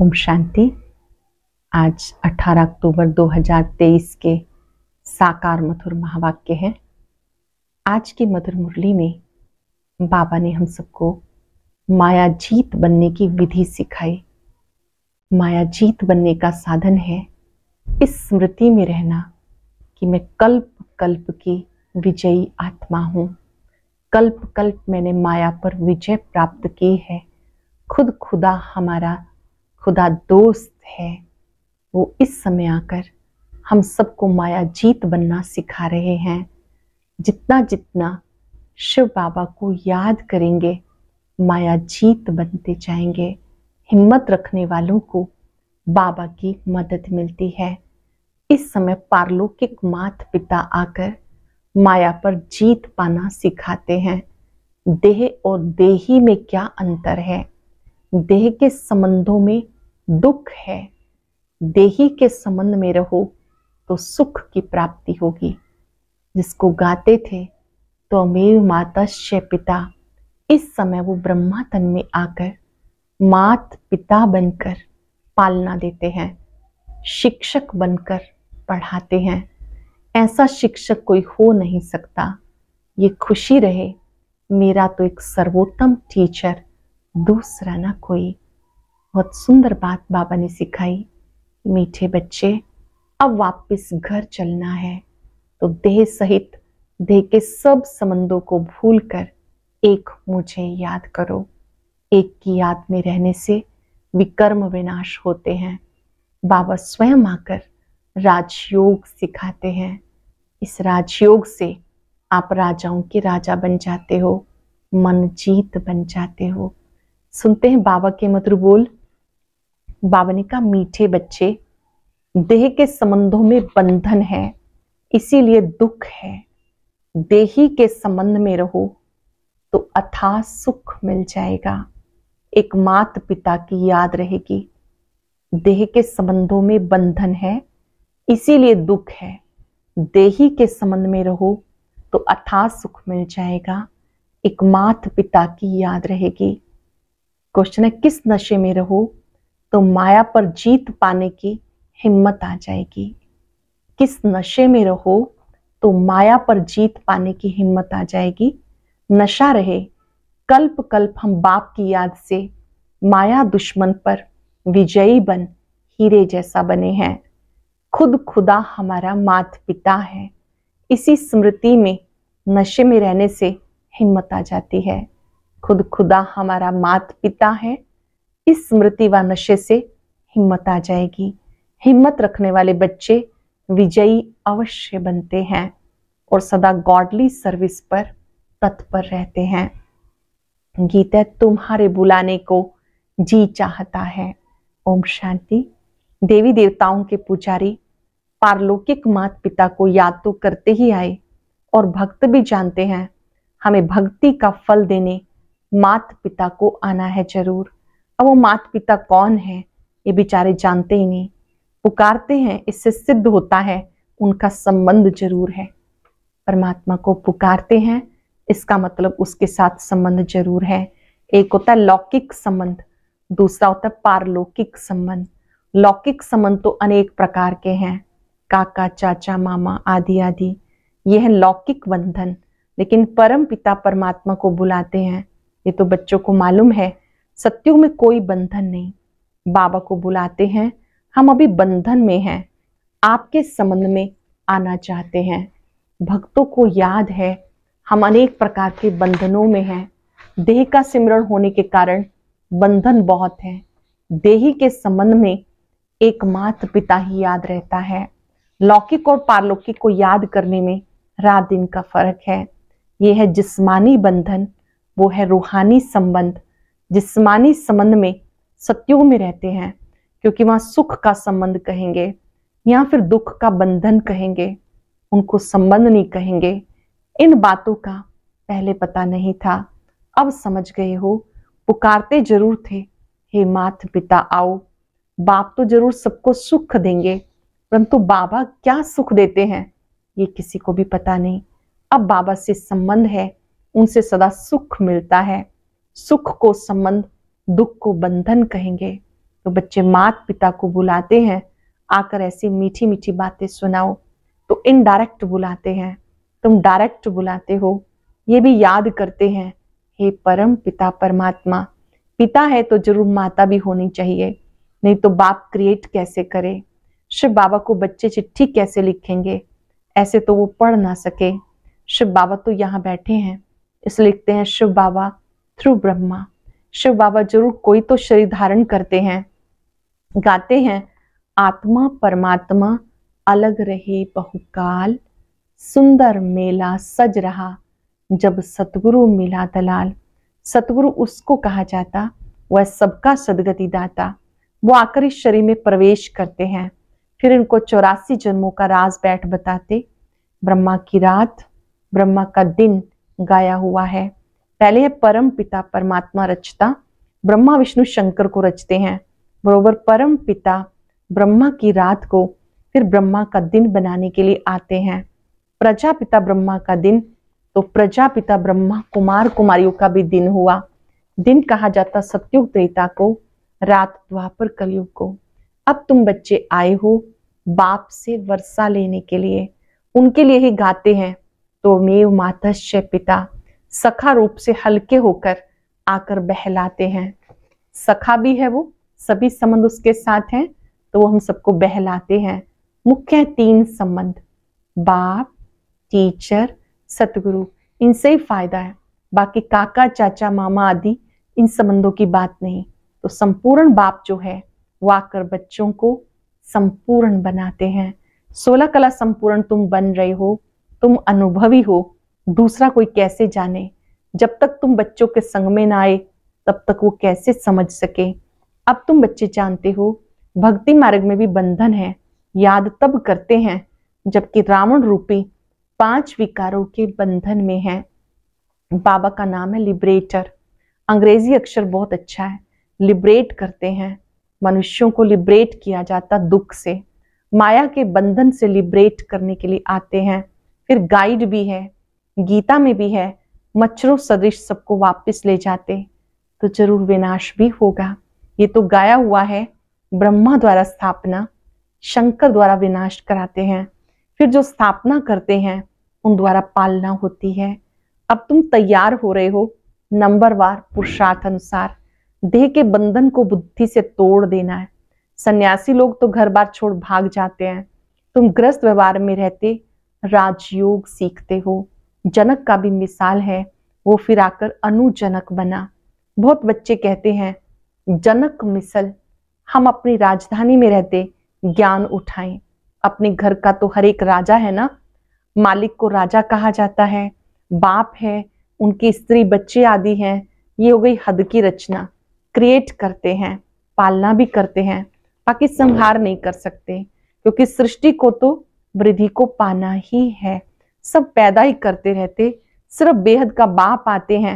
ओम शांति आज 18 अक्टूबर 2023 के साकार मधुर महावाक्य है आज की मधुर मुरली में बाबा ने हम सबको माया जीत बनने की विधि सिखाई माया जीत बनने का साधन है इस स्मृति में रहना कि मैं कल्प कल्प की विजयी आत्मा हूँ कल्प कल्प मैंने माया पर विजय प्राप्त की है खुद खुदा हमारा खुदा दोस्त है वो इस समय आकर हम सबको माया जीत बनना सिखा रहे हैं जितना जितना शिव बाबा को याद करेंगे माया जीत बनते जाएंगे हिम्मत रखने वालों को बाबा की मदद मिलती है इस समय पारलौकिक मात पिता आकर माया पर जीत पाना सिखाते हैं देह और देही में क्या अंतर है देह के संबंधों में दुख है देही के संबंध में रहो तो सुख की प्राप्ति होगी जिसको गाते थे तो अमेव माता से पिता इस समय वो ब्रह्मा तन में आकर मात पिता बनकर पालना देते हैं शिक्षक बनकर पढ़ाते हैं ऐसा शिक्षक कोई हो नहीं सकता ये खुशी रहे मेरा तो एक सर्वोत्तम टीचर दूसरा ना कोई बहुत सुंदर बात बाबा ने सिखाई मीठे बच्चे अब वापस घर चलना है तो देह सहित देह के सब संबंधों को भूलकर एक मुझे याद करो एक की याद में रहने से विकर्म विनाश होते हैं बाबा स्वयं आकर राजयोग सिखाते हैं इस राजयोग से आप राजाओं के राजा बन जाते हो मन जीत बन जाते हो सुनते हैं बाबा के मधुर बोल बाबा ने कहा मीठे बच्चे देह के संबंधों में बंधन है इसीलिए दुख है देही के संबंध में रहो तो अथा सुख मिल जाएगा एक मात पिता की याद रहेगी देह के संबंधों में बंधन है इसीलिए दुख है देही के संबंध में रहो तो अथा सुख मिल जाएगा एक मात पिता की याद रहेगी क्वेश्चन है किस नशे में रहो तो माया पर जीत पाने की हिम्मत आ जाएगी किस नशे में रहो तो माया पर जीत पाने की हिम्मत आ जाएगी नशा रहे कल्प कल्प हम बाप की याद से माया दुश्मन पर विजयी बन हीरे जैसा बने हैं खुद खुदा हमारा मात पिता है इसी स्मृति में नशे में रहने से हिम्मत आ जाती है खुद खुदा हमारा मात पिता है इस स्मृति व नशे से हिम्मत आ जाएगी हिम्मत रखने वाले बच्चे विजयी अवश्य बनते हैं और सदा गॉडली सर्विस पर तत्पर रहते हैं गीता तुम्हारे बुलाने को जी चाहता है ओम शांति देवी देवताओं के पुजारी पारलौकिक मात पिता को याद तो करते ही आए और भक्त भी जानते हैं हमें भक्ति का फल देने मात पिता को आना है जरूर अब वो मात पिता कौन है ये बेचारे जानते ही नहीं पुकारते हैं इससे सिद्ध होता है उनका संबंध जरूर है परमात्मा को पुकारते हैं इसका मतलब उसके साथ संबंध जरूर है एक होता है लौकिक संबंध दूसरा होता है पारलौकिक संबंध लौकिक संबंध तो अनेक प्रकार के हैं काका चाचा मामा आदि आदि यह है लौकिक बंधन लेकिन परम पिता परमात्मा को बुलाते हैं ये तो बच्चों को मालूम है सत्यों में कोई बंधन नहीं बाबा को बुलाते हैं हम अभी बंधन में हैं आपके संबंध में आना चाहते हैं भक्तों को याद है हम अनेक प्रकार के बंधनों में हैं देह का सिमरण होने के कारण बंधन बहुत है देही के संबंध में एकमात्र पिता ही याद रहता है लौकिक और पारलौकिक को याद करने में रात दिन का फर्क है यह है जिस्मानी बंधन वो है रूहानी संबंध जिस्मानी संबंध में सत्यों में रहते हैं क्योंकि वहां सुख का संबंध कहेंगे या फिर दुख का बंधन कहेंगे उनको संबंध नहीं कहेंगे इन बातों का पहले पता नहीं था अब समझ गए हो पुकारते जरूर थे हे माथ पिता आओ बाप तो जरूर सबको सुख देंगे परंतु बाबा क्या सुख देते हैं ये किसी को भी पता नहीं अब बाबा से संबंध है उनसे सदा सुख मिलता है सुख को संबंध दुख को बंधन कहेंगे तो बच्चे मात पिता को बुलाते हैं आकर ऐसी मीठी मीठी बातें सुनाओ तो इनडायरेक्ट बुलाते हैं तुम डायरेक्ट बुलाते हो ये भी याद करते हैं हे परम पिता परमात्मा पिता है तो जरूर माता भी होनी चाहिए नहीं तो बाप क्रिएट कैसे करे शिव बाबा को बच्चे चिट्ठी कैसे लिखेंगे ऐसे तो वो पढ़ ना सके शिव बाबा तो यहाँ बैठे हैं इसलिए लिखते हैं शिव बाबा थ्रू ब्रह्मा शिव बाबा जरूर कोई तो शरीर धारण करते हैं गाते हैं आत्मा परमात्मा अलग रहे बहुकाल सुंदर मेला सज रहा जब सतगुरु मिला दलाल सतगुरु उसको कहा जाता वह सबका सदगति दाता वो आकर इस शरीर में प्रवेश करते हैं फिर इनको चौरासी जन्मों का राज बैठ बताते ब्रह्मा की रात ब्रह्मा का दिन गाया हुआ है पहले है परम पिता परमात्मा रचता ब्रह्मा विष्णु शंकर को रचते हैं बरोबर परम पिता ब्रह्मा की रात को फिर ब्रह्मा का दिन बनाने के लिए आते हैं प्रजापिता ब्रह्मा का दिन तो प्रजापिता ब्रह्मा कुमार कुमारियों का भी दिन हुआ दिन कहा जाता सत्युग त्रेता को रात द्वापर कलयुग को अब तुम बच्चे आए हो बाप से वर्षा लेने के लिए उनके लिए ही गाते हैं तो मेव मातश्य पिता सखा रूप से हल्के होकर आकर बहलाते हैं सखा भी है वो सभी संबंध उसके साथ हैं तो वो हम सबको बहलाते हैं मुख्य है तीन संबंध बाप टीचर सतगुरु इनसे ही फायदा है बाकी काका चाचा मामा आदि इन संबंधों की बात नहीं तो संपूर्ण बाप जो है वो आकर बच्चों को संपूर्ण बनाते हैं सोलह कला संपूर्ण तुम बन रहे हो तुम अनुभवी हो दूसरा कोई कैसे जाने जब तक तुम बच्चों के संग में ना आए तब तक वो कैसे समझ सके अब तुम बच्चे जानते हो भक्ति मार्ग में भी बंधन है याद तब करते हैं जबकि रावण रूपी पांच विकारों के बंधन में है बाबा का नाम है लिबरेटर अंग्रेजी अक्षर बहुत अच्छा है लिबरेट करते हैं मनुष्यों को लिबरेट किया जाता दुख से माया के बंधन से लिबरेट करने के लिए आते हैं फिर गाइड भी है गीता में भी है मच्छरों सदृश सबको वापस ले जाते तो जरूर विनाश भी होगा ये तो गाया हुआ है ब्रह्मा द्वारा स्थापना शंकर द्वारा विनाश कराते हैं फिर जो स्थापना करते हैं उन द्वारा पालना होती है अब तुम तैयार हो रहे हो नंबरवार पुरुषार्थ अनुसार देह के बंधन को बुद्धि से तोड़ देना है सन्यासी लोग तो घर बार छोड़ भाग जाते हैं तुम ग्रस्त व्यवहार में रहते राजयोग सीखते हो जनक का भी मिसाल है वो फिर आकर अनुजनक बना बहुत बच्चे कहते हैं जनक मिसल हम अपनी राजधानी में रहते ज्ञान उठाएं अपने घर का तो हर एक राजा है ना मालिक को राजा कहा जाता है बाप है उनकी स्त्री बच्चे आदि हैं ये हो गई हद की रचना क्रिएट करते हैं पालना भी करते हैं बाकी संहार नहीं कर सकते क्योंकि सृष्टि को तो वृद्धि को पाना ही है सब पैदा ही करते रहते सिर्फ बेहद का बाप आते हैं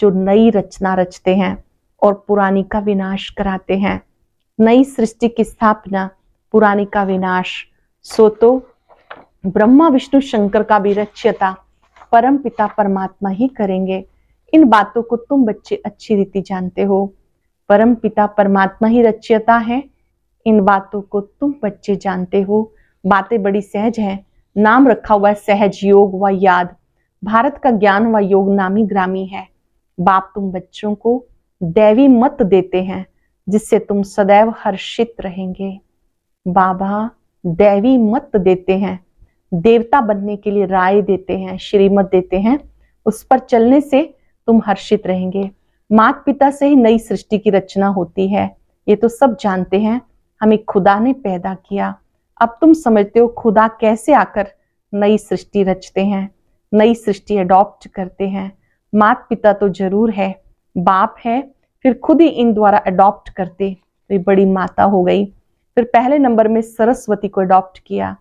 जो नई रचना रचते हैं और पुरानी का विनाश कराते हैं नई सृष्टि की स्थापना पुरानी का विनाश सो तो ब्रह्मा विष्णु शंकर का भी रचयता परम पिता परमात्मा ही करेंगे इन बातों को तुम बच्चे अच्छी रीति जानते हो परम पिता परमात्मा ही रचयता है इन बातों को तुम बच्चे जानते हो बातें बड़ी सहज हैं नाम रखा हुआ है सहज योग व याद भारत का ज्ञान व योग नामी ग्रामी है बाप तुम बच्चों को दैवी मत देते हैं जिससे तुम सदैव हर्षित रहेंगे बाबा दैवी मत देते हैं देवता बनने के लिए राय देते हैं श्रीमत देते हैं उस पर चलने से तुम हर्षित रहेंगे मात पिता से ही नई सृष्टि की रचना होती है ये तो सब जानते हैं हमें खुदा ने पैदा किया अब तुम समझते हो खुदा कैसे आकर नई सृष्टि रचते हैं नई सृष्टि अडॉप्ट करते हैं मात पिता तो जरूर है बाप है फिर खुद ही इन द्वारा अडॉप्ट करते तो बड़ी माता हो गई फिर पहले नंबर में सरस्वती को अडॉप्ट किया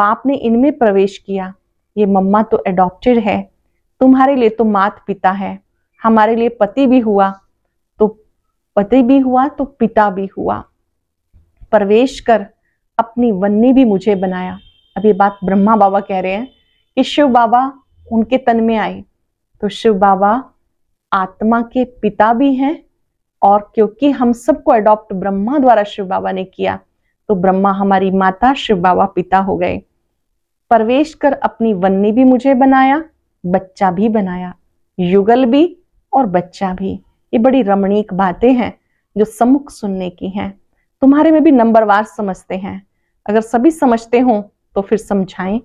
बाप ने इनमें प्रवेश किया ये मम्मा तो अडॉप्टेड है तुम्हारे लिए तो मात पिता है हमारे लिए पति भी हुआ तो पति भी हुआ तो पिता भी हुआ प्रवेश कर अपनी वन्नी भी मुझे बनाया अब ये बात ब्रह्मा बाबा कह रहे हैं कि शिव बाबा उनके तन में आए तो शिव बाबा आत्मा के पिता भी हैं और क्योंकि हम सबको अडॉप्ट ब्रह्मा द्वारा शिव बाबा ने किया तो ब्रह्मा हमारी माता शिव बाबा पिता हो गए प्रवेश कर अपनी वन्नी भी मुझे बनाया बच्चा भी बनाया युगल भी और बच्चा भी ये बड़ी रमणीक बातें हैं जो समुख सुनने की हैं तुम्हारे में भी नंबरवार समझते हैं अगर सभी समझते हो तो फिर समझाएं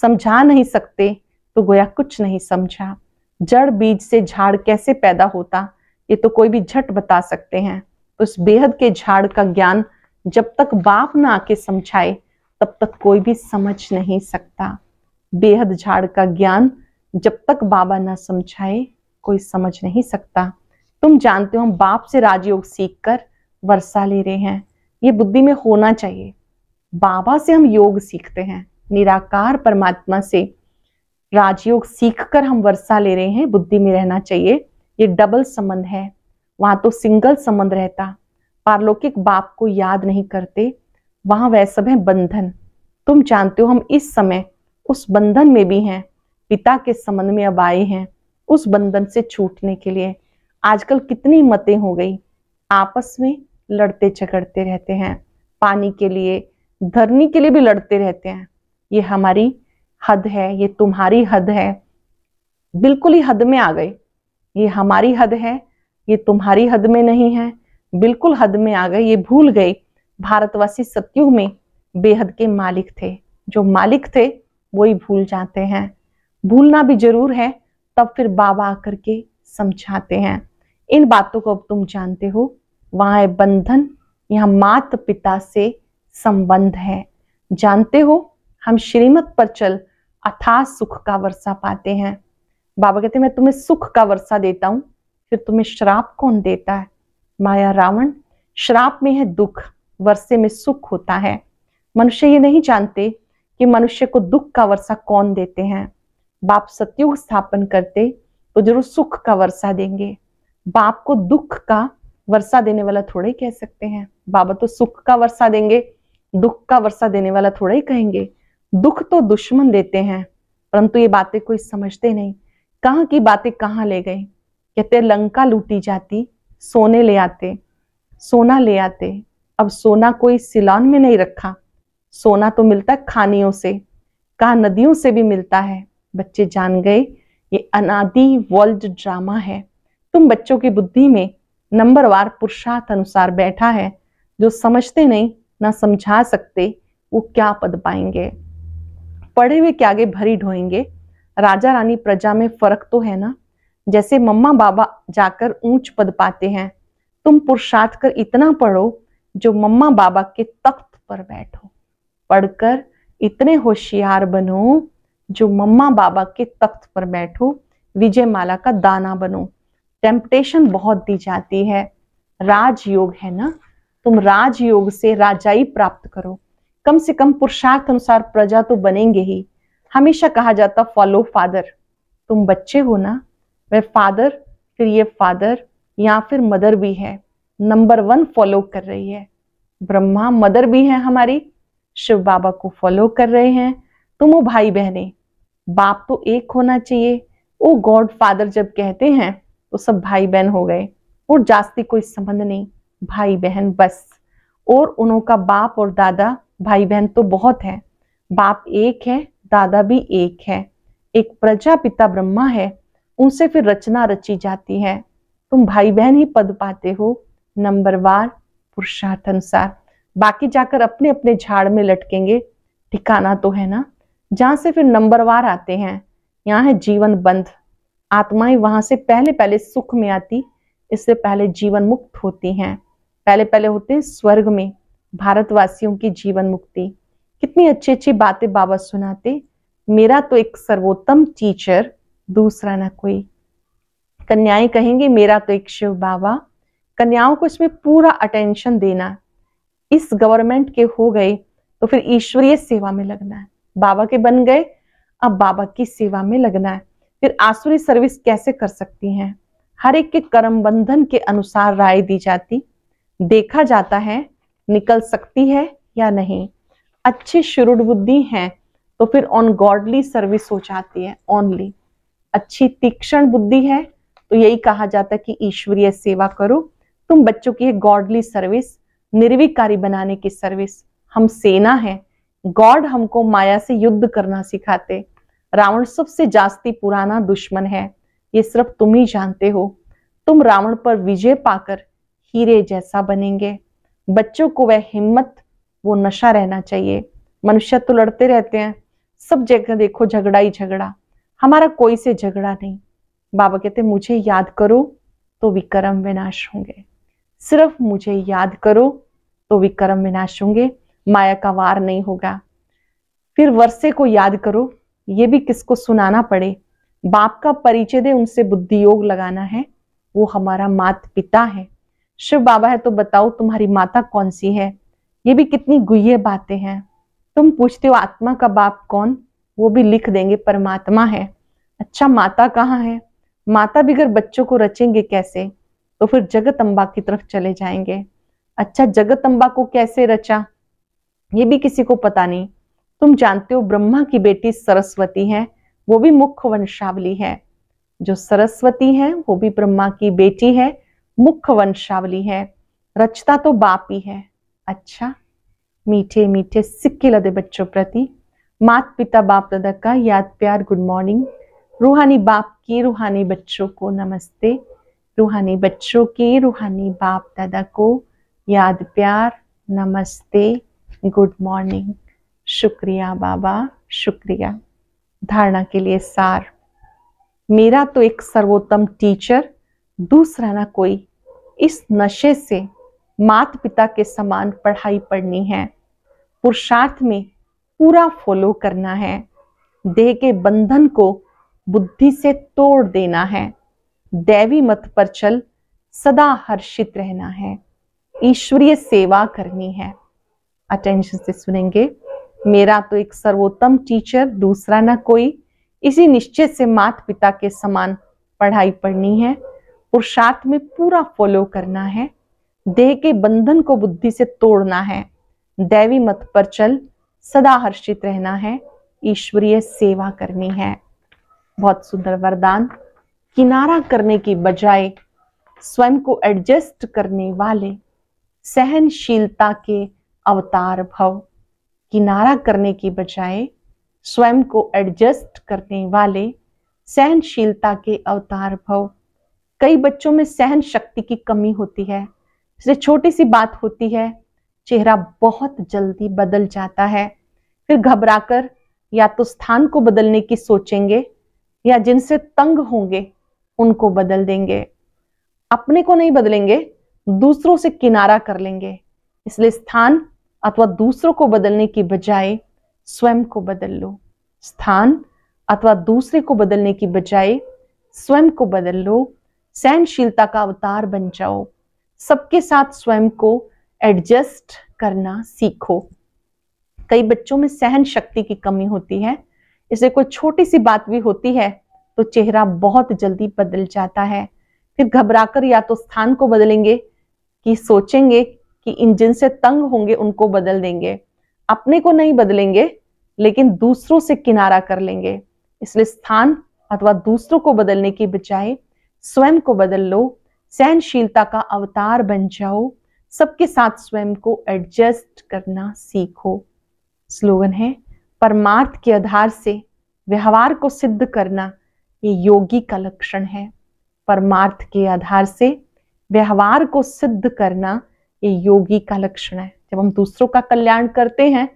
समझा नहीं सकते तो गोया कुछ नहीं समझा जड़ बीज से झाड़ कैसे पैदा होता ये तो कोई भी झट बता सकते हैं तो बेहद के झाड़ का ज्ञान जब तक बाप ना आके समझाए तब तक कोई भी समझ नहीं सकता बेहद झाड़ का ज्ञान जब तक बाबा ना समझाए कोई समझ नहीं सकता तुम जानते हो हम बाप से राजयोग सीख कर वर्षा ले रहे हैं ये बुद्धि में होना चाहिए बाबा से हम योग सीखते हैं निराकार परमात्मा से राजयोग सीखकर हम वर्षा ले रहे हैं बुद्धि में रहना चाहिए ये डबल संबंध है वहां तो सिंगल संबंध रहता पारलौकिक बाप को याद नहीं करते वहां वह सब है बंधन तुम जानते हो हम इस समय उस बंधन में भी हैं पिता के संबंध में अब आए हैं उस बंधन से छूटने के लिए आजकल कितनी मतें हो गई आपस में लड़ते झगड़ते रहते हैं पानी के लिए धरनी के लिए भी लड़ते रहते हैं ये हमारी हद है ये तुम्हारी हद है बिल्कुल ही हद में आ गए ये हमारी हद है ये तुम्हारी हद में नहीं है बिल्कुल हद में आ गए ये भूल गए भारतवासी सत्यु में बेहद के मालिक थे जो मालिक थे वही भूल जाते हैं भूलना भी जरूर है तब फिर बाबा आकर के समझाते हैं इन बातों को अब तुम जानते हो वहां है बंधन यहाँ मात पिता से संबंध है जानते हो हम श्रीमत पर चल अथाह सुख का वर्षा पाते हैं बाबा कहते हैं मैं तुम्हें सुख का वर्षा देता हूं फिर तुम्हें श्राप कौन देता है माया रावण श्राप में है दुख वर्षे में सुख होता है मनुष्य ये नहीं जानते कि मनुष्य को दुख का वर्षा कौन देते हैं बाप सत्युग स्थापन करते तो जरूर सुख का वर्षा देंगे बाप को दुख का वर्षा देने वाला थोड़ा ही कह सकते हैं बाबा तो सुख का वर्षा देंगे दुख का वर्षा देने वाला थोड़ा ही कहेंगे दुख तो दुश्मन देते हैं परंतु ये बातें कोई समझते नहीं कहाँ की बातें कहाँ ले गए कहते लंका लूटी जाती सोने ले आते सोना ले आते अब सोना कोई सिलान में नहीं रखा सोना तो मिलता है खानियों से कहा नदियों से भी मिलता है बच्चे जान गए ये अनादि वर्ल्ड ड्रामा है तुम बच्चों की बुद्धि में नंबरवार पुरुषार्थ अनुसार बैठा है जो समझते नहीं ना समझा सकते वो क्या पद पाएंगे पढ़े हुए के आगे भरी ढोएंगे राजा रानी प्रजा में फर्क तो है ना जैसे मम्मा बाबा जाकर ऊंच पद पाते हैं तुम पुरुषार्थ कर इतना पढ़ो जो मम्मा बाबा के तख्त पर बैठो पढ़कर इतने होशियार बनो जो मम्मा बाबा के तख्त पर बैठो विजय माला का दाना बनो टेम्पटेशन बहुत दी जाती है राजयोग है ना तुम राजयोग से राजाई प्राप्त करो कम से कम पुरुषार्थ अनुसार प्रजा तो बनेंगे ही हमेशा कहा जाता फॉलो फादर तुम बच्चे हो ना वह फादर फिर ये फादर या फिर मदर भी है नंबर वन फॉलो कर रही है ब्रह्मा मदर भी है हमारी शिव बाबा को फॉलो कर रहे हैं तुम वो भाई बहने बाप तो एक होना चाहिए वो गॉड फादर जब कहते हैं तो सब भाई बहन हो गए और जास्ती कोई संबंध नहीं भाई बहन बस और उन्हों का बाप और दादा भाई बहन तो बहुत है बाप एक है दादा भी एक है एक प्रजापिता ब्रह्मा है उनसे फिर रचना रची जाती है तुम भाई बहन ही पद पाते हो नंबरवार पुरुषार्थ अनुसार बाकी जाकर अपने अपने झाड़ में लटकेंगे ठिकाना तो है ना जहां से फिर नंबरवार आते हैं यहाँ है जीवन बंध आत्माएं वहां से पहले पहले सुख में आती इससे पहले जीवन मुक्त होती हैं पहले पहले होते स्वर्ग में भारतवासियों की जीवन मुक्ति कितनी अच्छी अच्छी बातें बाबा सुनाते मेरा तो एक सर्वोत्तम टीचर दूसरा ना कोई कन्याएं कहेंगे मेरा तो एक शिव बाबा कन्याओं को इसमें पूरा अटेंशन देना इस गवर्नमेंट के हो गए तो फिर ईश्वरीय सेवा में लगना है बाबा के बन गए अब बाबा की सेवा में लगना है फिर आसुरी सर्विस कैसे कर सकती हैं हर एक के कर्म बंधन के अनुसार राय दी जाती देखा जाता है निकल सकती है या नहीं अच्छी शुरुड बुद्धि है तो फिर ऑन गॉडली सर्विस हो जाती है ओनली अच्छी तीक्ष्ण बुद्धि है तो यही कहा जाता है कि ईश्वरीय सेवा करो तुम बच्चों की गॉडली सर्विस निर्विकारी बनाने की सर्विस हम सेना है गॉड हमको माया से युद्ध करना सिखाते रावण सबसे जास्ती पुराना दुश्मन है ये सिर्फ तुम ही जानते हो तुम रावण पर विजय पाकर हीरे जैसा बनेंगे बच्चों को वह हिम्मत वो नशा रहना चाहिए मनुष्य तो लड़ते रहते हैं सब जगह देखो झगड़ा ही झगड़ा हमारा कोई से झगड़ा नहीं बाबा कहते मुझे याद करो तो विक्रम विनाश होंगे सिर्फ मुझे याद करो तो विक्रम विनाश होंगे माया का वार नहीं होगा फिर वर्षे को याद करो ये भी किसको सुनाना पड़े बाप का परिचय दे उनसे बुद्धि योग लगाना है वो हमारा मात पिता है शिव बाबा है तो बताओ तुम्हारी माता कौन सी है ये भी कितनी गुहे बातें हैं तुम पूछते हो आत्मा का बाप कौन वो भी लिख देंगे परमात्मा है अच्छा माता कहाँ है माता बिगर बच्चों को रचेंगे कैसे तो फिर जगत अम्बा की तरफ चले जाएंगे अच्छा जगत अम्बा को कैसे रचा ये भी किसी को पता नहीं तुम जानते हो ब्रह्मा की बेटी सरस्वती है वो भी मुख्य वंशावली है जो सरस्वती है वो भी ब्रह्मा की बेटी है मुख्य वंशावली है रचता तो बाप ही है अच्छा मीठे मीठे सिक्के लदे बच्चों प्रति मात पिता बाप दादा का याद प्यार गुड मॉर्निंग रूहानी बाप की रूहानी बच्चों को नमस्ते रूहानी बच्चों के रूहानी बाप दादा को याद प्यार नमस्ते गुड मॉर्निंग शुक्रिया बाबा शुक्रिया धारणा के लिए सार मेरा तो एक सर्वोत्तम टीचर दूसरा ना कोई इस नशे से मात पिता के समान पढ़ाई पढ़नी है पुरुषार्थ में पूरा फॉलो करना है देह के बंधन को बुद्धि से तोड़ देना है दैवी मत पर चल सदा हर्षित रहना है ईश्वरीय सेवा करनी है अटेंशन से सुनेंगे मेरा तो एक सर्वोत्तम टीचर दूसरा न कोई इसी निश्चय से मात पिता के समान पढ़ाई पढ़नी है पुरुषार्थ में पूरा फॉलो करना है देह के बंधन को बुद्धि से तोड़ना है दैवी मत पर चल सदा हर्षित रहना है ईश्वरीय सेवा करनी है बहुत सुंदर वरदान किनारा करने की बजाय स्वयं को एडजस्ट करने वाले सहनशीलता के अवतार भव किनारा करने की बजाय स्वयं को एडजस्ट करने वाले सहनशीलता के अवतार भव कई बच्चों में सहन शक्ति की कमी होती है जैसे छोटी सी बात होती है चेहरा बहुत जल्दी बदल जाता है फिर घबराकर या तो स्थान को बदलने की सोचेंगे या जिनसे तंग होंगे उनको बदल देंगे अपने को नहीं बदलेंगे दूसरों से किनारा कर लेंगे इसलिए स्थान अथवा दूसरों को बदलने की बजाय स्वयं को बदल लो स्थान अथवा दूसरे को बदलने की बजाय स्वयं को बदल लो सहनशीलता का अवतार बन जाओ सबके साथ स्वयं को एडजस्ट करना सीखो कई बच्चों में सहन शक्ति की कमी होती है इसे कोई छोटी सी बात भी होती है तो चेहरा बहुत जल्दी बदल जाता है फिर घबराकर या तो स्थान को बदलेंगे कि सोचेंगे कि इंजन से तंग होंगे उनको बदल देंगे अपने को नहीं बदलेंगे लेकिन दूसरों से किनारा कर लेंगे इसलिए स्थान अथवा दूसरों को बदलने की बजाय स्वयं को बदल लो सहनशीलता का अवतार बन जाओ सबके साथ स्वयं को एडजस्ट करना सीखो स्लोगन है परमार्थ के आधार से व्यवहार को सिद्ध करना ये योगी का लक्षण है परमार्थ के आधार से व्यवहार को सिद्ध करना ये योगी का लक्षण है जब हम दूसरों का कल्याण करते हैं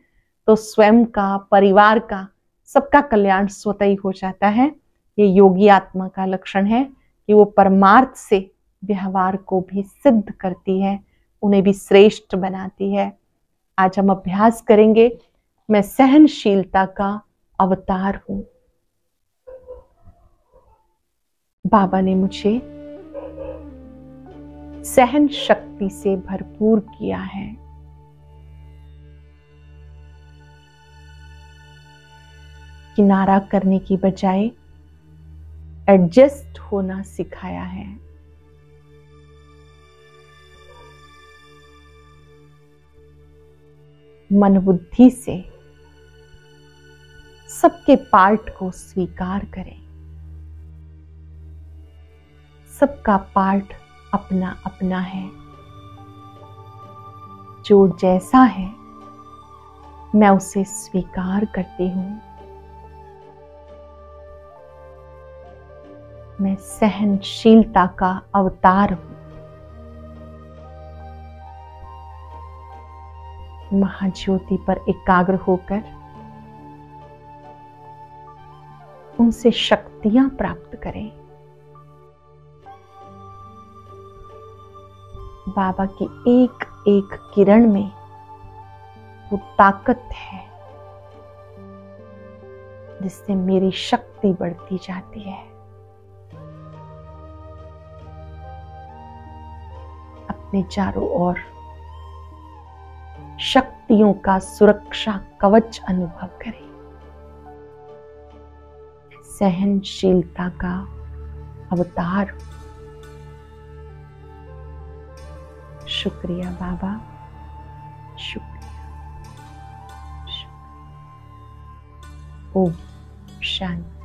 तो स्वयं का परिवार का सबका कल्याण स्वतः ही हो जाता है ये योगी आत्मा का लक्षण है कि वो परमार्थ से व्यवहार को भी सिद्ध करती है उन्हें भी श्रेष्ठ बनाती है आज हम अभ्यास करेंगे मैं सहनशीलता का अवतार हूं बाबा ने मुझे सहन शक्ति से भरपूर किया है किनारा करने की बजाय एडजस्ट होना सिखाया है मन बुद्धि से सबके पार्ट को स्वीकार करें सबका पार्ट अपना अपना है जो जैसा है मैं उसे स्वीकार करती हूं मैं सहनशीलता का अवतार हूं महाज्योति पर एकाग्र होकर उनसे शक्तियां प्राप्त करें बाबा की एक एक किरण में वो ताकत है जिससे मेरी शक्ति बढ़ती जाती है अपने चारों ओर शक्तियों का सुरक्षा कवच अनुभव करें सहनशीलता का अवतार शुक्रिया बाबा शुक्रिया, शुक्रिया। ओम शांति